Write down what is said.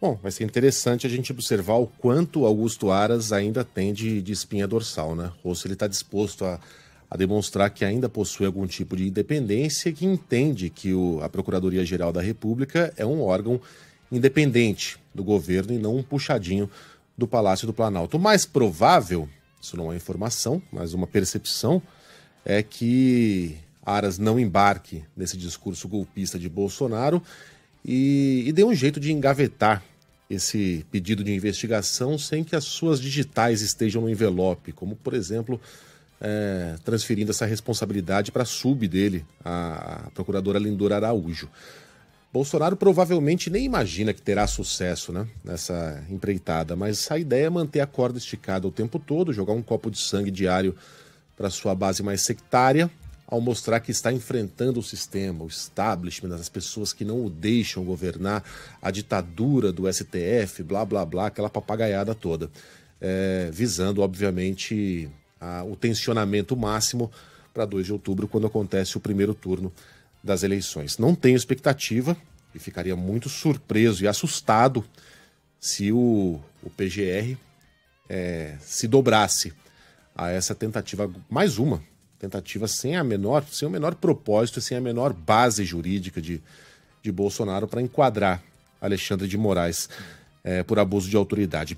Bom, vai ser interessante a gente observar o quanto Augusto Aras ainda tem de, de espinha dorsal, né? Ou se ele está disposto a, a demonstrar que ainda possui algum tipo de independência e que entende que o, a Procuradoria-Geral da República é um órgão independente do governo e não um puxadinho do Palácio do Planalto. O mais provável, isso não é informação, mas uma percepção, é que Aras não embarque nesse discurso golpista de Bolsonaro e, e deu um jeito de engavetar esse pedido de investigação sem que as suas digitais estejam no envelope, como por exemplo é, transferindo essa responsabilidade para a sub dele, a procuradora Lindora Araújo. Bolsonaro provavelmente nem imagina que terá sucesso né, nessa empreitada, mas a ideia é manter a corda esticada o tempo todo, jogar um copo de sangue diário para sua base mais sectária ao mostrar que está enfrentando o sistema, o establishment, as pessoas que não o deixam governar, a ditadura do STF, blá blá blá, aquela papagaiada toda. É, visando, obviamente, a, o tensionamento máximo para 2 de outubro, quando acontece o primeiro turno das eleições. Não tenho expectativa e ficaria muito surpreso e assustado se o, o PGR é, se dobrasse a essa tentativa, mais uma, tentativa sem a menor, sem o menor propósito, sem a menor base jurídica de, de Bolsonaro para enquadrar Alexandre de Moraes é, por abuso de autoridade.